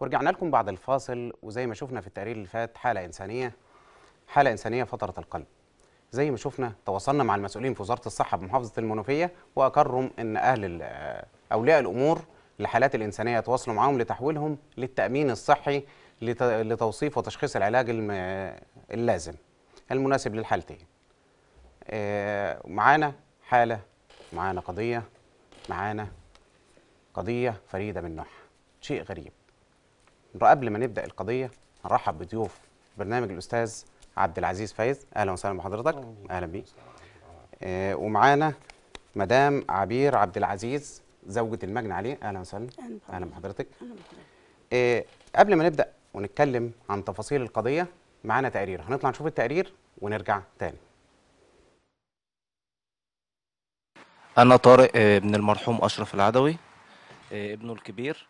ورجعنا لكم بعد الفاصل وزي ما شفنا في التقرير اللي فات حالة إنسانية حالة إنسانية فترة القلب زي ما شفنا تواصلنا مع المسؤولين في وزارة الصحة بمحافظة المنوفية وأقرهم أن أهل أولياء الأمور الحالات الإنسانية تواصلوا معاهم لتحويلهم للتأمين الصحي لتوصيف وتشخيص العلاج اللازم المناسب للحالتين آه، معانا حالة معانا قضية معانا قضية فريدة من نوعها شيء غريب قبل ما نبدا القضيه هنرحب بضيوف برنامج الاستاذ عبد العزيز فايز اهلا وسهلا بحضرتك اهلا بيك آه ومعانا مدام عبير عبد العزيز زوجة المجني عليه اهلا وسهلا اهلا بحضرتك آه قبل ما نبدا ونتكلم عن تفاصيل القضيه معانا تقرير هنطلع نشوف التقرير ونرجع تاني انا طارق آه، ابن المرحوم اشرف العدوي آه، ابنه الكبير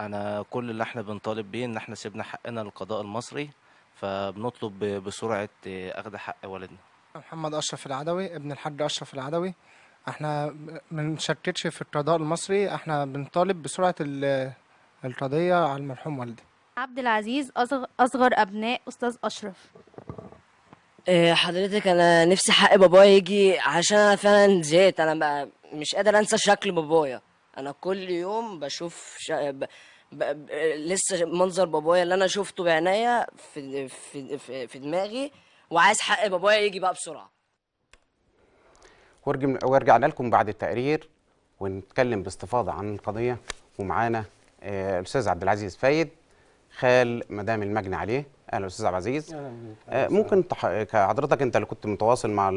انا كل اللي احنا بنطالب بيه ان احنا سيبنا حقنا للقضاء المصري فبنطلب بسرعه اخذ حق والدنا محمد اشرف العدوي ابن الحاج اشرف العدوي احنا منشككش في القضاء المصري احنا بنطالب بسرعه القضيه على المرحوم والدي عبد العزيز اصغر ابناء استاذ اشرف آه، حضرتك انا نفسي حق بابايا يجي عشان انا فعلا زهقت انا مش قادر انسى شكل بابايا انا كل يوم بشوف شا... ب... ب... ب... لسه منظر بابايا اللي انا شفته بعناية في في في, في دماغي وعايز حق بابايا يجي بقى بسرعه ورج... ورجعنا لكم بعد التقرير ونتكلم باستفاضه عن القضيه ومعانا آه، الاستاذ عبد العزيز فايد خال مدام المجني عليه اهلا استاذ عبد العزيز آه، ممكن حضرتك انت اللي كنت متواصل مع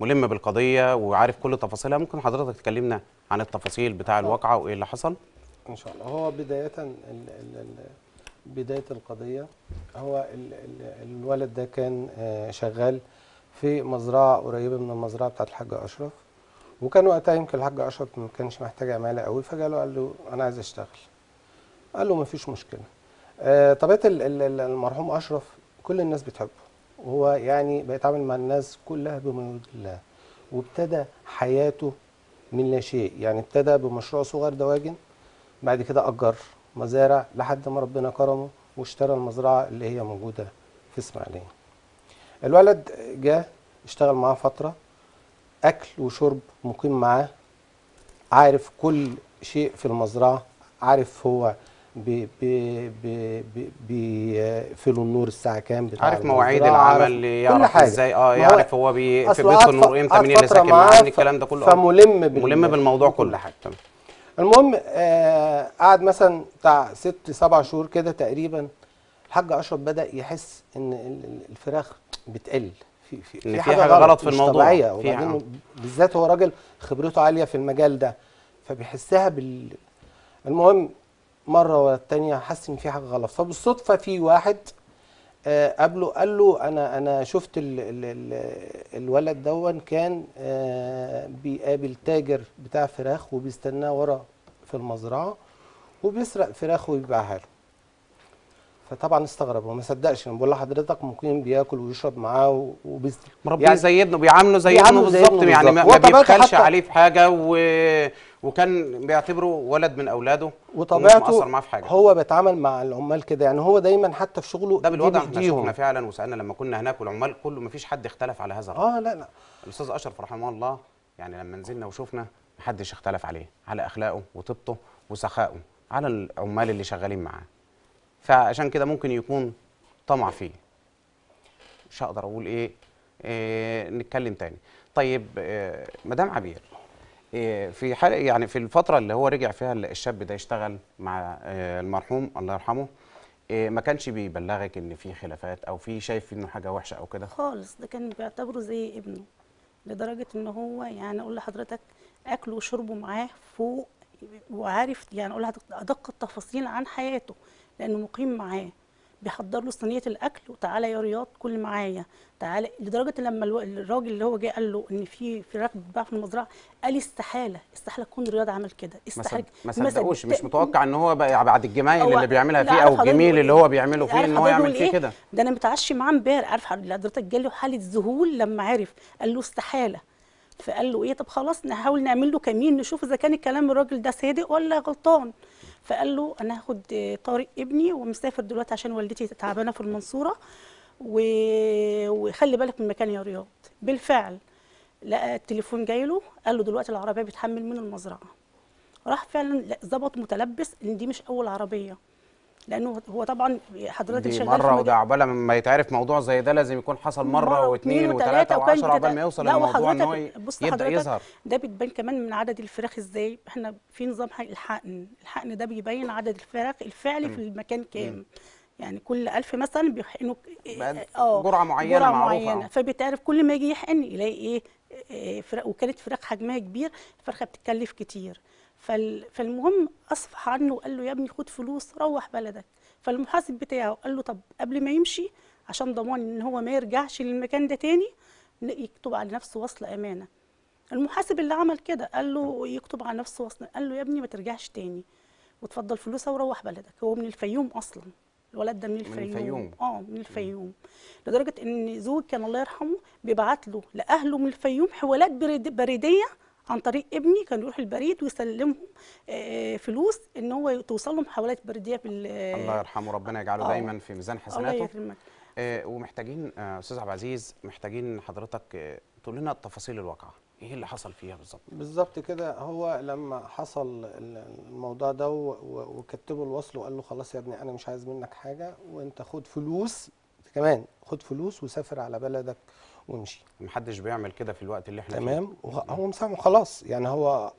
ملم بالقضيه وعارف كل تفاصيلها ممكن حضرتك تكلمنا عن التفاصيل بتاع الواقعه وايه اللي حصل ان شاء الله هو بدايه الـ الـ الـ بدايه القضيه هو الـ الـ الولد ده كان آه، شغال في مزرعه قريبه من المزرعه بتاعه الحاج اشرف وكان وقتها يمكن الحاج اشرف ما كانش محتاج عماله قوي فجاله قال له انا عايز اشتغل قال له ما فيش مشكله آه، طبيعه المرحوم اشرف كل الناس بتحبه وهو يعني بيتعامل مع الناس كلها بما يرضي الله وابتدى حياته من لا شيء يعني ابتدى بمشروع صغير دواجن بعد كده أجر مزارع لحد ما ربنا كرمه واشترى المزرعة اللي هي موجودة في إسماعيلية الولد جه اشتغل معاه فترة أكل وشرب مقيم معاه عارف كل شيء في المزرعة عارف هو بي بي بي بيقفلوا النور الساعه كام بتاع عارف مواعيد العمل يعرف ازاي اه يعرف هو بيقفل النور امتى مين اللي ساكن معاه الكلام ده كله فملم ملم بالموضوع كل حاجه تمام المهم آه قعد مثلا بتاع ست سبع شهور كده تقريبا الحاج اشرف بدا يحس ان الفراخ بتقل في في, في, حاجه, حاجة غلط في الموضوع في بالذات هو راجل خبرته عاليه في المجال ده فبيحسها بال المهم مره ولا التانية حس ان في حاجه غلط فبالصدفه في واحد آه، قابله قال له انا انا شفت الـ الـ الـ الولد دون كان آه، بيقابل تاجر بتاع فراخ وبيستناه ورا في المزرعه وبيسرق فراخ ويبيعها له فطبعا استغرب وما صدقش انا بقول لحضرتك ممكن بياكل ويشرب معاه وبيسرق يعني زي ابنه بيعامله زي ابنه بالظبط يعني ما بيبخلش عليه في حاجه و وكان بيعتبره ولد من اولاده وطبيعته معاه في حاجه هو بيتعامل مع العمال كده يعني هو دايما حتى في شغله ده بالوضع احنا شفنا فعلا وسالنا لما كنا هناك والعمال كله ما فيش حد اختلف على هذا اه لا لا الاستاذ اشرف رحمه الله يعني لما نزلنا وشفنا ما حدش اختلف عليه على اخلاقه وطيبته وسخائه على العمال اللي شغالين معاه فعشان كده ممكن يكون طمع فيه مش هقدر اقول ايه, إيه نتكلم تاني طيب إيه مدام عبير إيه، في حلقه يعني في الفتره اللي هو رجع فيها الشاب ده يشتغل مع آه، المرحوم الله يرحمه إيه، ما كانش بيبلغك ان في خلافات او في شايف انه حاجه وحشه او كده خالص ده كان بيعتبره زي ابنه لدرجه ان هو يعني اقول لحضرتك اكله وشربه معاه فوق وعارف يعني اقول لحضرتك ادق التفاصيل عن حياته لانه مقيم معاه بيحضر له صينيه الاكل وتعالى يا رياض كل معايا تعالى لدرجه لما الراجل اللي هو جه قال له ان في فراخ بتتباع في المزرعه قال استحاله استحاله تكون رياض عمل كده استحاله ما صدقوش مش متوقع ان هو بقى بعد الجمايل اللي بيعملها فيه او الجميل اللي إيه؟ هو بيعمله فيه ان هو يعمل فيه إيه؟ كده ده انا متعشي معاه امبارح عارف حضرتك جاله حاله ذهول لما عرف قال له استحاله فقال له ايه طب خلاص نحاول نعمل له كمين نشوف اذا كان الكلام الراجل ده صادق ولا غلطان فقال له انا هاخد طارق ابني ومسافر دلوقتي عشان والدتي تعبانه في المنصوره و... وخلي بالك من مكان يا رياض بالفعل لقى التليفون جاي له قال له دلوقتي العربيه بتحمل من المزرعه راح فعلا ظبط متلبس ان دي مش اول عربيه لانه هو طبعا حضرتك شغال مره وده عقبال ما يتعرف موضوع زي ده لازم يكون حصل مره واثنين وثلاثه و10 عقبال ما يوصل للموضوع ان هو يبدا يظهر ده بتبان كمان من عدد الفراخ ازاي احنا في نظام الحقن الحقن ده بيبين عدد الفراخ الفعلي في المكان كام يعني كل ألف مثلا بيحقنوا إيه، اه جرعه معينه جرعه معينه فبتعرف كل ما يجي يحقن يلاقي ايه, إيه،, إيه، فرق وكانت فراخ حجمها كبير الفرخه بتتكلف كتير فالمهم اصفح عنه وقال له يا ابني خد فلوس روح بلدك فالمحاسب بتاعه قال له طب قبل ما يمشي عشان ضمان ان هو ما يرجعش للمكان ده تاني يكتب على نفسه وصل امانه المحاسب اللي عمل كده قال له يكتب على نفسه وصل قال له يا ابني ما ترجعش تاني وتفضل فلوسها وروح بلدك هو من الفيوم اصلا الولد ده من الفيوم, من الفيوم. اه من الفيوم لدرجه ان زوج كان الله يرحمه بيبعت له لاهله من الفيوم حوالات بريديه عن طريق ابني كان يروح البريد ويسلمهم آه، آه، فلوس ان هو توصل لهم حوالات برديه بال الله آه، يرحمه ربنا يجعله آه. دايما في ميزان حسناته الله يكرمك آه ومحتاجين استاذ آه عبد العزيز محتاجين حضرتك آه تقول لنا تفاصيل الواقعه ايه اللي حصل فيها بالظبط بالظبط كده هو لما حصل الموضوع ده وكتبوا الوصل وقال له خلاص يا ابني انا مش عايز منك حاجه وانت خد فلوس كمان خد فلوس وسافر على بلدك وامشي محدش بيعمل كده في الوقت اللي احنا تمام هو مسامحه خلاص يعني هو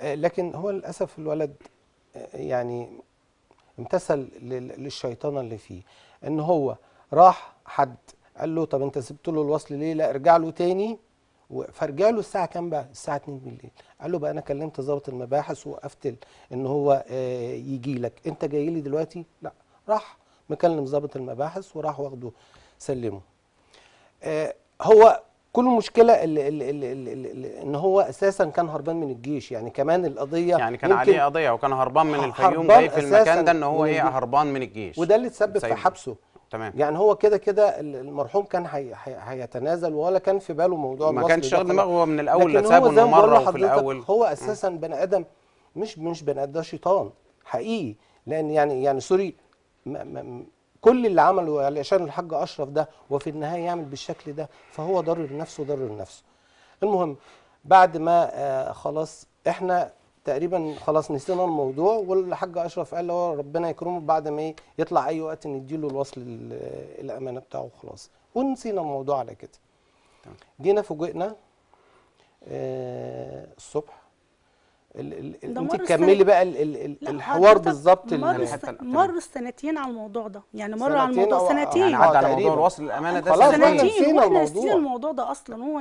آه، لكن هو للاسف الولد آه، يعني امتثل للشيطانه اللي فيه ان هو راح حد قال له طب انت سبت له الوصل ليه لا ارجع له تاني فرجع له الساعه كام بقى الساعه 2 بالليل قال له بقى انا كلمت ضابط المباحث ووقفت ان هو آه، يجي لك انت جاي لي دلوقتي لا راح مكلم ضابط المباحث وراح واخده سلمه هو كل المشكله اللي اللي اللي ان هو اساسا كان هربان من الجيش يعني كمان القضيه يعني كان عليه قضيه وكان هربان من الفيوم جاي في المكان ده ان هو ايه هربان من الجيش وده اللي تسبب في حبسه تمام يعني هو كده كده المرحوم كان هيتنازل ولا كان في باله موضوع ما كانش شغل دماغه من الاول لا سابه انه مره في الاول هو اساسا بني ادم مش مش بني ادم ده شيطان حقيقي لان يعني يعني سوري كل اللي عمله علشان الحاج اشرف ده وفي النهايه يعمل بالشكل ده فهو ضرر نفسه ضرر نفسه المهم بعد ما آه، خلاص احنا تقريبا خلاص نسينا الموضوع والحاج اشرف قال له ربنا يكرمه بعد ما يطلع اي وقت نديله الوصل الامانه بتاعه خلاص ونسينا الموضوع على كده جينا فوجئنا آه، الصبح ال ال انت تكملي بقى الـ الـ الحوار بالظبط مر, مر سنتين على الموضوع ده يعني مر على الموضوع سنتين يعني عدى آه، على موضوع الوصل للامانه ده خلاص سنتين واحنا ناسيين الموضوع ده اصلا هو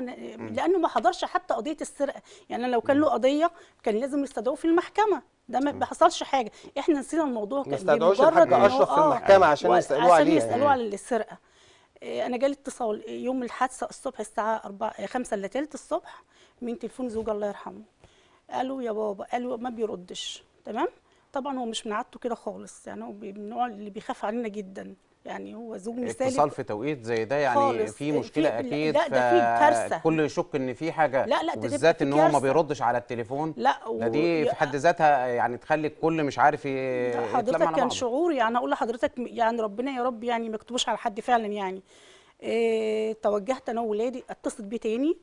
لانه ما حضرش حتى قضيه السرقه يعني لو كان له قضيه كان لازم يستدعوه في المحكمه ده ما بيحصلش حاجه احنا نسينا الموضوع كان مجرد اشرف في آه، المحكمه عشان يسالوه عليه عشان يسالوه يعني. على السرقه آه، انا جالي اتصال يوم الحادثه الصبح الساعه 4 5 الا 3 الصبح من تليفون زوجي الله يرحمه قالوا يا بابا قالوا ما بيردش تمام طبعا هو مش من عادته كده خالص يعني هو من النوع اللي بيخاف علينا جدا يعني هو زوج مثالي اتصال في توقيت زي ده يعني خالص. في مشكله في اكيد لا ده في كارثه كل يشك ان في حاجه لا لا بالذات ان هو ما بيردش على التليفون لا و... ده دي في حد ذاتها يعني تخلي الكل مش عارف ي... حضرتك كان شعور يعني اقول لحضرتك يعني ربنا يا رب يعني ما يكتبوش على حد فعلا يعني إيه توجهت انا وولادي اتصلت بيه تاني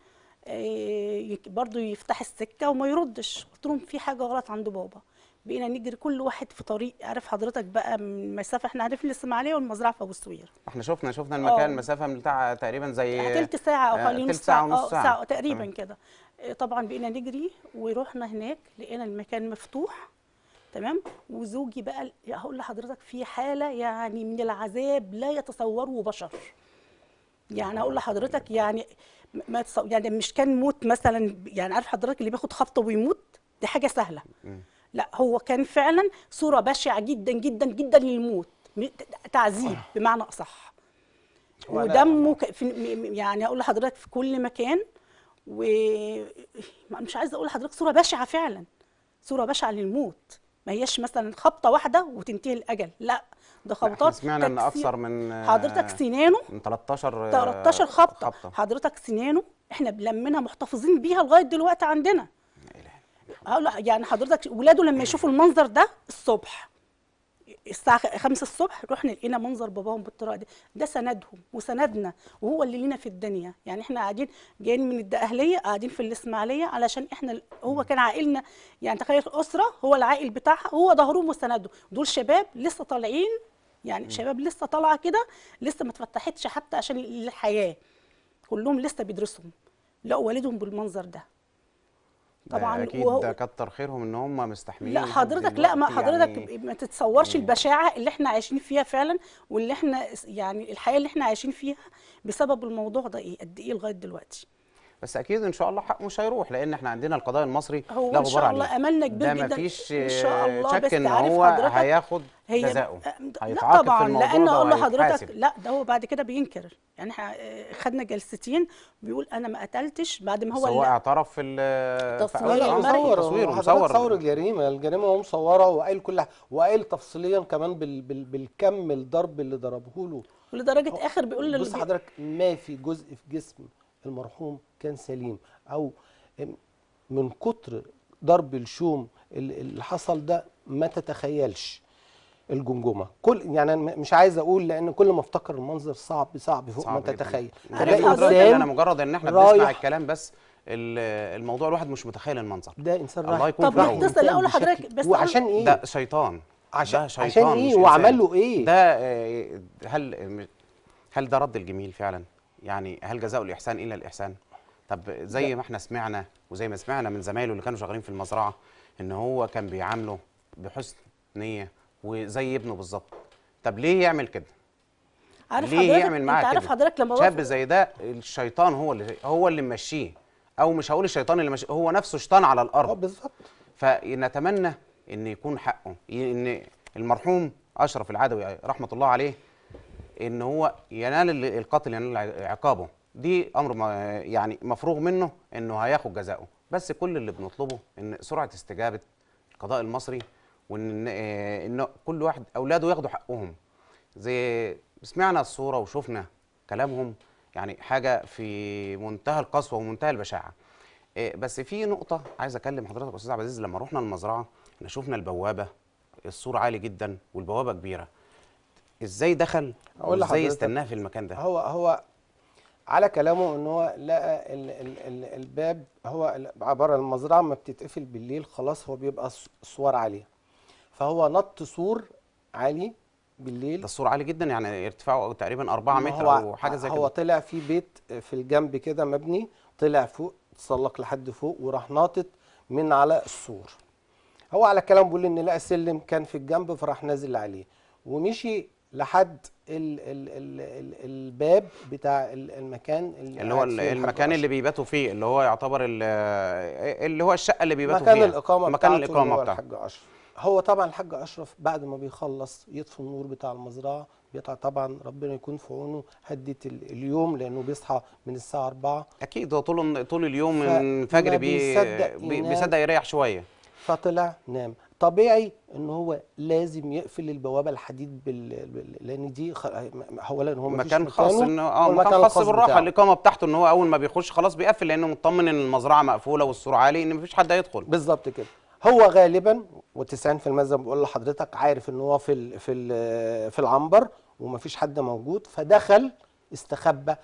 آه، برضه يفتح السكه وما يردش قلت لهم في حاجه غلط عند بابا بقينا نجري كل واحد في طريق عارف حضرتك بقى من مسافه احنا عارفين الاسماعيليه والمزرعه في ابو السوير احنا شفنا شفنا المكان أوه. مسافه بتاع تقريبا زي آه، تلت ساعه او آه، حوالي نص ساعه ونص ساعه, ساعة تقريبا كده طبعا بقينا نجري ورحنا هناك لقينا المكان مفتوح تمام وزوجي بقى هقول لحضرتك في حاله يعني من العذاب لا يتصوره بشر يعني هقول لحضرتك يعني ما يعني مش كان موت مثلا يعني عارف حضرتك اللي بياخد خبطه ويموت دي حاجه سهله لا هو كان فعلا صوره بشعه جدا جدا جدا للموت تعذيب آه. بمعنى اصح ودمه في... يعني اقول لحضرتك في كل مكان ومش عايزه اقول لحضرتك صوره بشعه فعلا صوره بشعه للموت ما هيش مثلا خبطه واحده وتنتهي الاجل لا ده خبطات سمعنا ان اكثر من حضرتك سنانه من 13 13 آه، خبطه, خبطة. حضرتك سنانه احنا لمنها محتفظين بيها لغايه دلوقتي عندنا يعني حضرتك ولاده لما يشوفوا المنظر ده الصبح الساعه 5 الصبح رحنا لقينا منظر باباهم بالطريقه دي ده سندهم وسندنا وهو اللي لينا في الدنيا يعني احنا قاعدين جايين من الدقهليه قاعدين في الاسماعيليه علشان احنا هو كان عائلنا يعني تخيل اسره هو العائل بتاعها هو ظهرهم وسندهم دول شباب لسه طالعين يعني شباب لسه طالعه كده لسه ما اتفتحتش حتى عشان الحياه كلهم لسه بيدرسهم لقوا والدهم بالمنظر ده طبعا آه، اكيد ده كتر خيرهم ان هم مستحملين لا حضرتك لا ما يعني حضرتك يعني... ما تتصورش يعني البشاعه اللي احنا عايشين فيها فعلا واللي احنا يعني الحياه اللي احنا عايشين فيها بسبب الموضوع ده ايه قد ايه لغايه دلوقتي بس اكيد ان شاء الله حقه مش هيروح لان احنا عندنا القضاء المصري هو ان شاء الله املنا كبير جدا ان شاء الله شك ان هو هياخد جزاؤه آه، لا طبعا لان اقول لحضرتك لا ده هو بعد كده بينكر يعني احنا آه، خدنا جلستين بيقول انا ما قتلتش بعد ما هو سواء اعترف في التصوير مصور تصوير مصور تصور الجريمه الجريمه هو مصوره وقايل كل وقايل تفصيليا كمان بال بال بالكم الضرب اللي ضربه له ولدرجه اخر بيقول بص حضرتك ما في جزء في جسمي المرحوم كان سليم او من كتر ضرب الشوم اللي حصل ده ما تتخيلش الجمجمه كل يعني انا مش عايز اقول لان كل ما افتكر المنظر صعب صعب فوق ما تتخيل ده انسان انا مجرد ان احنا بنسمع الكلام بس الموضوع الواحد مش متخيل المنظر ده انسان الله يكون طب لحظه اقول لحضرتك بس وعشان ايه ده شيطان عشان ده شيطان عشان ايه وعمل له ايه ده آه، هل هل ده رد الجميل فعلا يعني هل جزاء الإحسان إلا الإحسان؟ طب زي ما احنا سمعنا وزي ما سمعنا من زمايله اللي كانوا شغالين في المزرعة إن هو كان بيعامله بحسن نية وزي ابنه بالظبط طب ليه يعمل كده؟ عارف ليه حضرتك يعمل معاه كده؟ عارف حضرتك لما شاب زي ده الشيطان هو اللي هو اللي ممشيه او مش هقول الشيطان اللي ماشي هو نفسه شيطان على الارض اه بالظبط فنتمنى ان يكون حقه ان المرحوم اشرف العدوي رحمه الله عليه ان هو ينال القاتل ينال عقابه دي امر يعني مفروغ منه انه هياخد جزاؤه بس كل اللي بنطلبه ان سرعه استجابه القضاء المصري وان آه، ان كل واحد اولاده ياخدوا حقهم زي سمعنا الصوره وشفنا كلامهم يعني حاجه في منتهى القسوه ومنتهى البشاعه آه، بس في نقطه عايز اكلم حضرتك استاذ عبد العزيز لما رحنا المزرعه احنا شفنا البوابه السور عالي جدا والبوابه كبيره ازاي دخل اقول ازاي استناه في المكان ده هو هو على كلامه ان هو لقى الـ الـ الـ الباب هو عباره المزرعه ما بتتقفل بالليل خلاص هو بيبقى صور عاليه فهو نط سور عالي بالليل ده السور عالي جدا يعني ارتفاعه تقريبا 4 متر او حاجه زي كده هو طلع في بيت في الجنب كده مبني طلع فوق تسلق لحد فوق وراح ناطط من على السور هو على كلام بيقول ان لقى سلم كان في الجنب فراح نازل عليه ومشي لحد الـ الـ الـ الباب بتاع المكان اللي, اللي هو المكان اللي بيباتوا فيه اللي هو يعتبر اللي هو الشقه اللي بيباتوا فيها مكان الاقامه مكان الاقامه بتاع الحاج اشرف هو طبعا الحاج اشرف بعد ما بيخلص يطفي النور بتاع المزرعه بيطلع طبعا ربنا يكون في عونه هدت اليوم لانه بيصحى من الساعه 4 اكيد هو طول طول اليوم من الفجر بيصدق بيصدق يريح شويه فطلع نام طبيعي ان هو لازم يقفل البوابه الحديد بال... لان دي خ... اولا هو مكان خاص انه اه مكان خاص بالراحه الاقامه بتاعته ان هو اول ما بيخش خلاص بيقفل لانه مطمن ان المزرعه مقفوله والسور عالي ان مفيش حد هيدخل بالظبط كده هو غالبا و90% زي ما بقول لحضرتك عارف ان هو في ال... في ال... في العنبر ومفيش حد موجود فدخل استخبى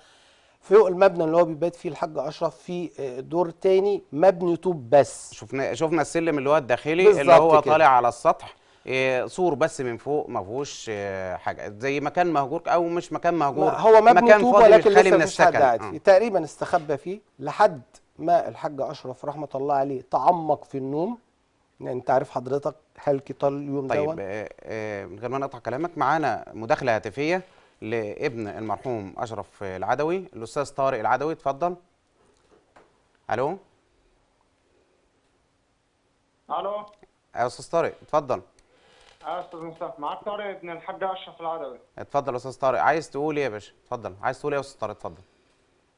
فوق المبنى اللي هو بيبات فيه الحاج اشرف في آه، دور تاني مبني طوب بس شفنا شفنا السلم اللي هو الداخلي اللي هو كده. طالع على السطح آه، سور بس من فوق ما فيهوش آه، حاجه زي مكان مهجور او مش مكان مهجور هو مبني مكان طوبه ولكن لسه من السكن. حد آه. تقريبا استخبى فيه لحد ما الحاج اشرف رحمه الله عليه تعمق في النوم يعني انت عارف حضرتك هلكي طال اليوم طيب دون. آه آه من غير ما نقطع كلامك معانا مداخله هاتفيه لابن المرحوم اشرف العدوي الاستاذ طارق العدوي اتفضل الو الو يا أيوة، استاذ طارق اتفضل يا أه، استاذ مصطفى معاك طارق ابن الحاج اشرف العدوي اتفضل يا استاذ طارق عايز تقول ايه يا باشا اتفضل عايز تقول ايه يا استاذ طارق اتفضل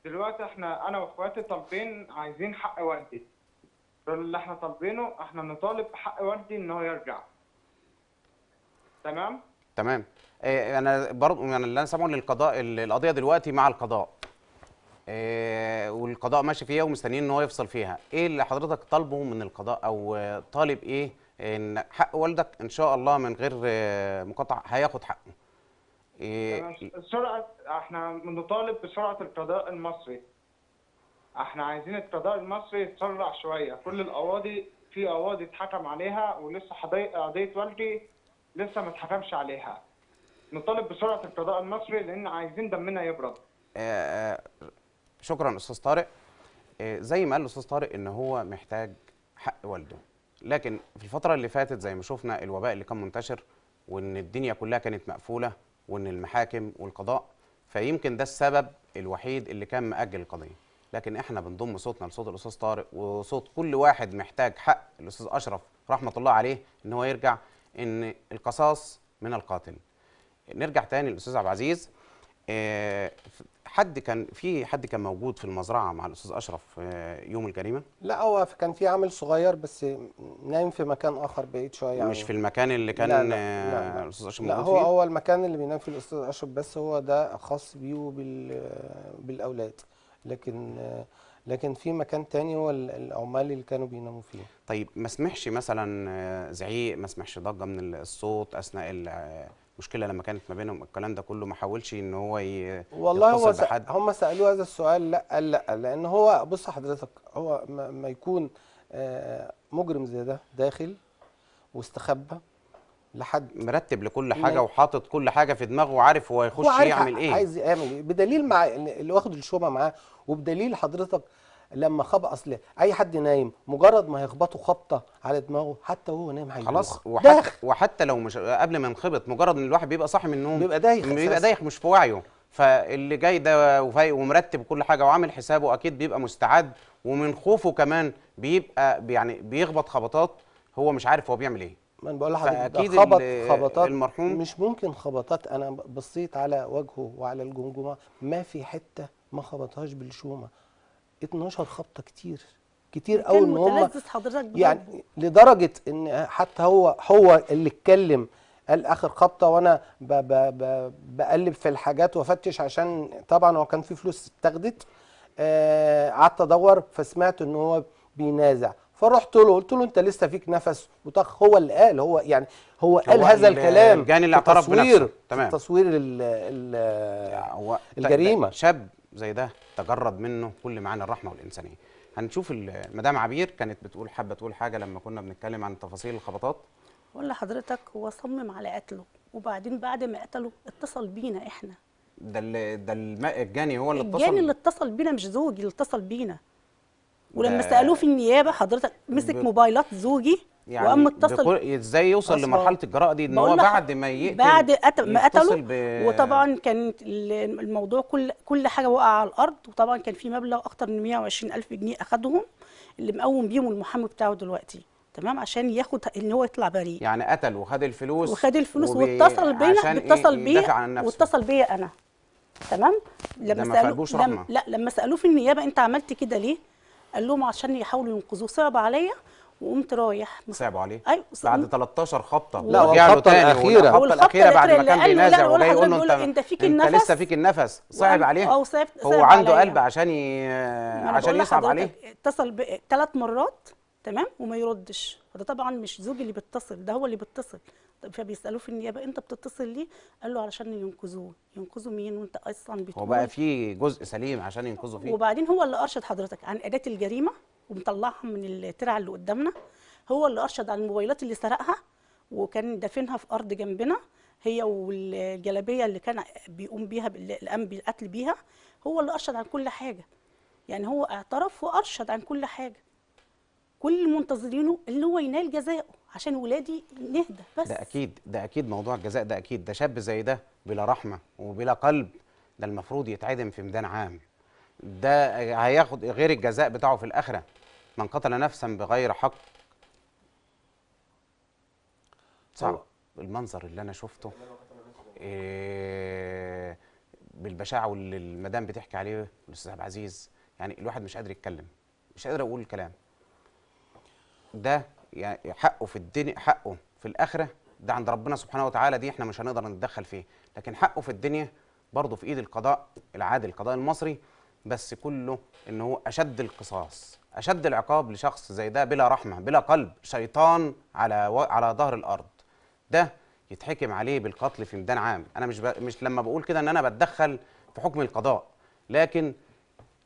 دلوقتي احنا انا واخواتي طالبين عايزين حق والدي اللي احنا طالبينه احنا نطالب بحق والدي ان هو يرجع تمام تمام آه، انا برضه يعني اللي انا سامعه للقضاء القضيه دلوقتي مع القضاء آه، والقضاء ماشي فيها ومستنيين ان هو يفصل فيها ايه اللي حضرتك طالبه من القضاء او طالب ايه ان حق والدك ان شاء الله من غير آه، مقاطعه هياخد حقه إيه سرعه احنا بنطالب بسرعه القضاء المصري احنا عايزين القضاء المصري يتسرع شويه كل القواضي في قواضي اتحكم عليها ولسه قضيه والدي لسه ما اتحكمش عليها نطالب بسرعه القضاء المصري لان عايزين دمنا يبرد آه، آه، شكرا استاذ طارق آه، زي ما قال الاستاذ طارق ان هو محتاج حق والده لكن في الفتره اللي فاتت زي ما شفنا الوباء اللي كان منتشر وان الدنيا كلها كانت مقفوله وان المحاكم والقضاء فيمكن ده السبب الوحيد اللي كان مأجل القضيه لكن احنا بنضم صوتنا لصوت الاستاذ طارق وصوت كل واحد محتاج حق الاستاذ اشرف رحمه الله عليه ان هو يرجع ان القصاص من القاتل نرجع تاني للاستاذ عبد العزيز آه، حد كان في حد كان موجود في المزرعه مع الاستاذ اشرف آه، يوم الجريمه لا هو كان في عامل صغير بس نايم في مكان اخر بعيد شويه يعني مش في المكان اللي كان لا لا آه، لا الاستاذ اشرف لا هو فيه؟ هو المكان اللي بينام فيه الاستاذ اشرف بس هو ده خاص بيه وبالاولاد بالاولاد لكن لكن في مكان تاني هو العمال اللي كانوا بيناموا فيه طيب ما سمحش مثلا آه، زعيق ما سمحش ضجه من الصوت اثناء المشكله آه، لما كانت ما بينهم الكلام ده كله ما حاولش ان هو ي... والله هو بحد. هم سالوه هذا السؤال لا قال لا لان هو بص حضرتك هو ما, ما يكون آه، مجرم زي ده داخل واستخبى لحد مرتب لكل حاجه وحاطط كل حاجه في دماغه وعارف هو هيخش يعمل ايه عايز يعمل ايه بدليل مع اللي واخد الشومه معاه وبدليل حضرتك لما خب اصل اي حد نايم مجرد ما هيخبطه خبطه على دماغه حتى وهو نايم هيجي خلاص وحتى, وحتى لو مش قبل ما ينخبط مجرد ان الواحد بيبقى صاحي من النوم بيبقى دايخ بيبقى دايخ مش في وعيه فاللي جاي ده وفايق ومرتب كل حاجه وعامل حسابه اكيد بيبقى مستعد ومن خوفه كمان بيبقى يعني بيخبط خبطات هو مش عارف هو بيعمل ايه ما انا بقول لحضرتك خبط خبطات المرحوم مش ممكن خبطات انا بصيت على وجهه وعلى الجمجمه ما في حته ما خبطهاش بالشومه 12 خبطه كتير كتير قوي ان هم يعني لدرجه ان حتى هو هو اللي اتكلم قال اخر خبطه وانا بـ بـ بـ بقلب في الحاجات وافتش عشان طبعا هو كان في فلوس اتاخدت آه، قعدت آه ادور فسمعت ان هو بينازع فرحت له قلت له انت لسه فيك نفس وطخ هو اللي قال هو يعني هو, هو قال هذا الكلام الجاني اللي اعترف بنفسه تمام تصوير ال يعني هو الجريمه شاب زي ده تجرد منه كل معاني الرحمه والانسانيه هنشوف مدام عبير كانت بتقول حابه تقول حاجه لما كنا بنتكلم عن تفاصيل الخبطات ولا لحضرتك هو صمم على قتله وبعدين بعد ما قتله اتصل بينا احنا ده ده الجاني هو اللي اتصل الجاني اللي اتصل بينا مش زوجي اللي اتصل بينا ولما آه، سالوه في النيابه حضرتك مسك موبايلات زوجي يعني وقام متصل ازاي يوصل لمرحله الجراءه دي ان هو بعد ما يقتل بعد ما قتله ب... وطبعا كان الموضوع كل كل حاجه وقع على الارض وطبعا كان في مبلغ اكتر من 120 الف جنيه اخدهم اللي مقوم بيهم المحامي بتاعه دلوقتي تمام عشان ياخد ان هو يطلع بريء يعني قتل وخد الفلوس وخد الفلوس وبي... واتصل بينا اتصل بيا واتصل بيا انا تمام لما سالوه لم... لا لما سالوه في النيابه انت عملت كده ليه قال لهم عشان يحاولوا ينقذوه صعب عليا وقمت رايح صعبوا عليه ايوه بعد 13 خبطه لا ورجع له تاني الاخيره الخبطه الاخيره بعد ما كان بينازع وجاي يقول له انت انت فيك النفس انت لسه فيك النفس صعب عليه او صعب هو عنده قلب عشان ي... عشان يصعب عليه اتصل ثلاث مرات تمام وما يردش وده طبعا مش زوجي اللي بيتصل ده هو اللي بيتصل فبيسالوه في النيابه انت بتتصل ليه؟ قال له علشان ينقذوه، ينقذوا مين وانت اصلا بتقول هو بقى في جزء سليم عشان ينقذوا فيه وبعدين هو اللي ارشد حضرتك عن اداه الجريمه ومطلعها من الترعه اللي قدامنا هو اللي ارشد عن الموبايلات اللي سرقها وكان دافنها في ارض جنبنا هي والجلابيه اللي كان بيقوم بيها اللي قام بالقتل بيها هو اللي ارشد عن كل حاجه يعني هو اعترف وارشد عن كل حاجه كل منتظرينه اللي هو ينال جزائه عشان ولادي نهدى بس ده اكيد ده اكيد موضوع الجزاء ده اكيد ده شاب زي ده بلا رحمه وبلا قلب ده المفروض يتعدم في ميدان عام ده هياخد غير الجزاء بتاعه في الاخره من قتل نفسا بغير حق صعب المنظر اللي انا شفته آه، بالبشاعه واللي المدام بتحكي عليه الاستاذ عبد العزيز يعني الواحد مش قادر يتكلم مش قادر اقول كلام ده يعني حقه في الدنيا حقه في الاخره ده عند ربنا سبحانه وتعالى دي احنا مش هنقدر نتدخل فيه لكن حقه في الدنيا برضه في ايد القضاء العادل القضاء المصري بس كله ان هو اشد القصاص اشد العقاب لشخص زي ده بلا رحمه بلا قلب شيطان على و... على ظهر الارض ده يتحكم عليه بالقتل في ميدان عام انا مش ب... مش لما بقول كده ان انا بتدخل في حكم القضاء لكن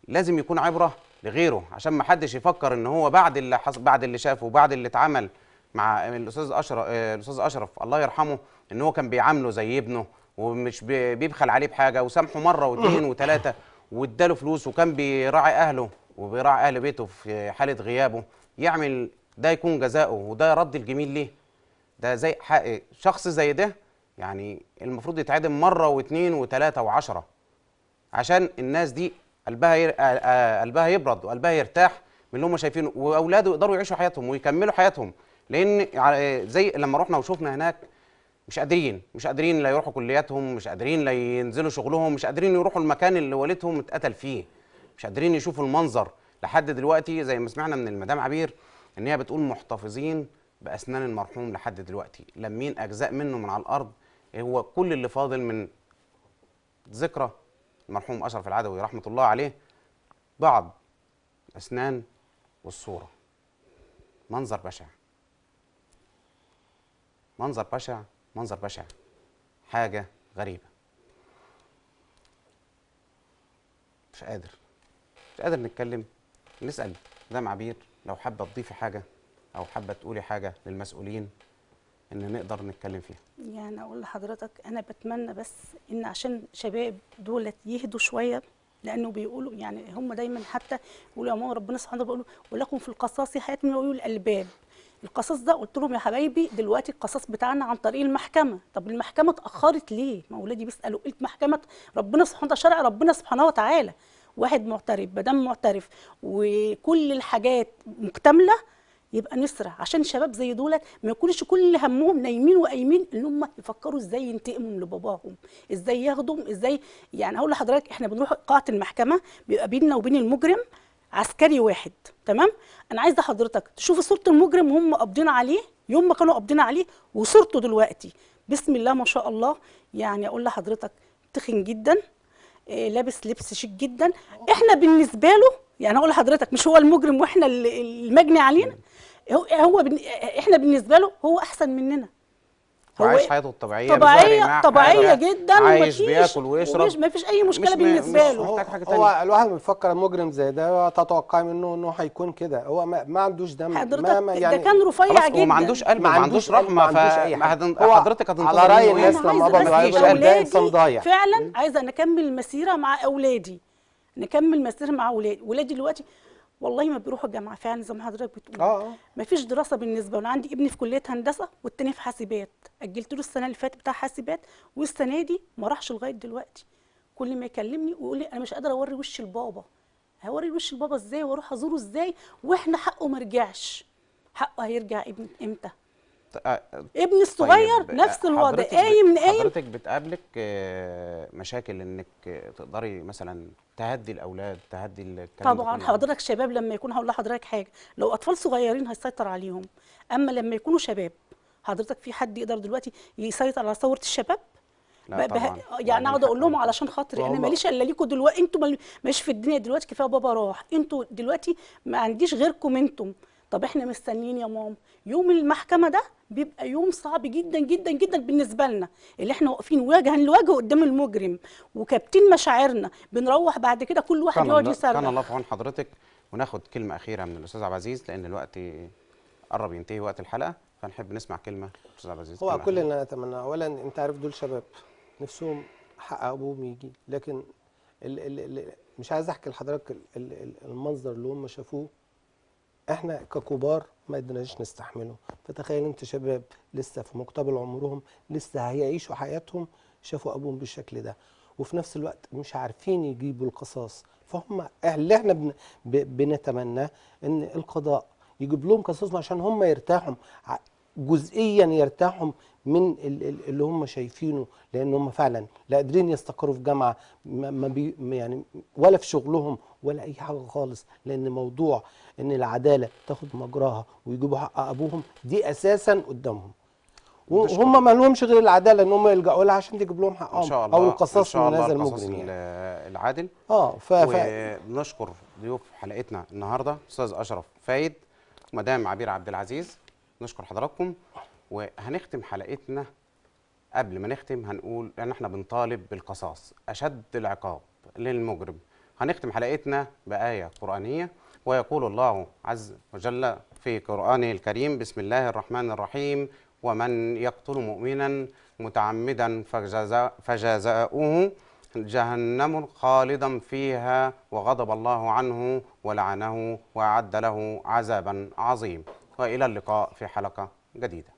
لازم يكون عبره لغيره عشان ما حدش يفكر ان هو بعد اللي حص... بعد اللي شافه وبعد اللي اتعمل مع الاستاذ اشرف الاستاذ اشرف الله يرحمه ان هو كان بيعامله زي ابنه ومش بيبخل عليه بحاجه وسامحه مره واثنين وثلاثه واداله فلوس وكان بيراعي اهله وبيراعي اهل بيته في حاله غيابه يعمل ده يكون جزاؤه وده رد الجميل ليه ده زي حق شخص زي ده يعني المفروض يتعدم مره واثنين وثلاثه وعشره عشان الناس دي قلبها قلبها يبرد وقلبها يرتاح من اللي هم شايفينه واولاده يقدروا يعيشوا حياتهم ويكملوا حياتهم لان زي لما رحنا وشوفنا هناك مش قادرين مش قادرين لا يروحوا كلياتهم مش قادرين لا ينزلوا شغلهم مش قادرين يروحوا المكان اللي والدهم اتقتل فيه مش قادرين يشوفوا المنظر لحد دلوقتي زي ما سمعنا من المدام عبير ان هي بتقول محتفظين باسنان المرحوم لحد دلوقتي لمين اجزاء منه من على الارض هو كل اللي فاضل من ذكرى المرحوم أشرف العدوي رحمة الله عليه بعض الأسنان والصورة منظر بشع منظر بشع منظر بشع حاجة غريبة مش قادر مش قادر نتكلم نسأل دام عبير لو حابة تضيفي حاجة أو حابة تقولي حاجة للمسؤولين ان نقدر نتكلم فيها يعني اقول لحضرتك انا بتمنى بس ان عشان شباب دولت يهدوا شويه لانه بيقولوا يعني هم دايما حتى يقولوا يا ماما ربنا سبحانه وتعالى بيقولوا ولكم في القصاص حياه من عيون الالباب القصاص ده قلت لهم يا حبايبي دلوقتي القصاص بتاعنا عن طريق المحكمه طب المحكمه اتاخرت ليه ما اولادي بيسالوا ايه المحكمه ربنا سبحانه وتعالى شرع ربنا سبحانه وتعالى واحد معترف بدم معترف وكل الحاجات مكتمله يبقى نسرع عشان شباب زي دولت ما يكونش كل همهم نايمين وقايمين ان هم يفكروا ازاي ينتقموا لباباهم ازاي ياخدهم ازاي يعني هقول لحضرتك احنا بنروح قاعه المحكمه بيبقى بيننا وبين المجرم عسكري واحد تمام انا عايزه حضرتك تشوف صوره المجرم وهم قابضين عليه يوم ما كانوا قابضين عليه وصورته دلوقتي بسم الله ما شاء الله يعني اقول لحضرتك تخن جدا آه، لابس لبس شيك جدا احنا بالنسبه له يعني اقول لحضرتك مش هو المجرم واحنا المجني علينا هو هو بن... احنا بالنسبه له هو احسن مننا هو عايش حياته الطبيعيه طبيعيه طبيعيه جدا عايش بياكل ويشرب ما فيش اي مشكله مش بالنسبه مش له هو, تانية. هو الواحد بيفكر مجرم زي ده تتوقع منه انه هيكون كده هو ما, ما عندوش دم حضرتك ما يعني ده كان رفيع جدا وما عندوش قلب ما عندوش رحمه ما عندوش اي حاجه حضرتك هتنتظر على راي الناس لما ابقى مفيش قلب ضايع فعلا عايزه انا اكمل مسيره مع اولادي نكمل مسيره مع اولادي ولادي دلوقتي والله ما بيروحوا الجامعه فعلا زي ما حضرتك بتقول اه, آه. ما فيش دراسه بالنسبه وانا عندي ابني في كليه هندسه والتاني في حاسبات اجلت له السنه اللي فاتت بتاع حاسبات والسنه دي ما راحش لغايه دلوقتي كل ما يكلمني ويقول لي انا مش قادره اوري وش البابا هوري وش البابا ازاي واروح ازوره ازاي واحنا حقه ما رجعش حقه هيرجع امتى بت... ابني طيب، الصغير طيب نفس الوضع قايم قايم حضرتك بتقابلك آه، مشاكل انك تقدري مثلا تهدي الاولاد تهدي الكلام طبعا حضرتك شباب لما يكون هقول لحضرتك حاجه لو اطفال صغيرين هيسيطر عليهم اما لما يكونوا شباب حضرتك في حد يقدر دلوقتي يسيطر على ثوره الشباب لا طبعا. يعني, يعني اقعد اقول لهم علشان خاطري انا ماليش الا ليكم دلوقتي انتم ماليش في الدنيا دلوقتي كفايه بابا راح انتم دلوقتي ما عنديش غيركم انتم طب احنا مستنيين يا ماما يوم المحكمه ده بيبقى يوم صعب جدا جدا جدا بالنسبه لنا اللي احنا واقفين وجها لوجه قدام المجرم وكابتين مشاعرنا بنروح بعد كده كل واحد يقعد يسرق كان الله في عون حضرتك وناخد كلمه اخيره من الاستاذ عبد العزيز لان الوقت قرب ينتهي وقت الحلقه فنحب نسمع كلمه استاذ عبد العزيز هو كل اللي نتمناه اولا انت عارف دول شباب نفسهم حق ابوهم يجي لكن ال ال ال مش عايز احكي لحضرتك المنظر اللي هم شافوه احنا ككبار ما قدرناش نستحمله فتخيل انت شباب لسه في مقتبل عمرهم لسه هيعيشوا حياتهم شافوا ابوهم بالشكل ده وفي نفس الوقت مش عارفين يجيبوا القصاص فهم اللي احنا بن... ب... بنتمناه ان القضاء يجيب لهم قصاص عشان هم يرتاحوا جزئيا يرتاحوا من اللي هم شايفينه لان هم فعلا لا قادرين يستقروا في جامعه ما بي يعني ولا في شغلهم ولا اي حاجه خالص لان موضوع ان العداله تاخد مجراها ويجيبوا حق ابوهم دي اساسا قدامهم وهم ما لهمش غير العداله ان هم يلجأوا لها عشان تجيب لهم حقهم ان شاء الله او القصاص من هذا المجرم يعني. العادل اه ف... ونشكر ضيوف حلقتنا النهارده استاذ اشرف فايد مدام عبير عبد العزيز نشكر حضراتكم وهنختم حلقتنا قبل ما نختم هنقول ان احنا بنطالب بالقصاص اشد العقاب للمجرم هنختم حلقتنا بآية قرآنية ويقول الله عز وجل في قرآنه الكريم بسم الله الرحمن الرحيم ومن يقتل مؤمنا متعمدا فجزاؤه جهنم خالدا فيها وغضب الله عنه ولعنه وأعد له عذابا عظيم وإلى اللقاء في حلقة جديدة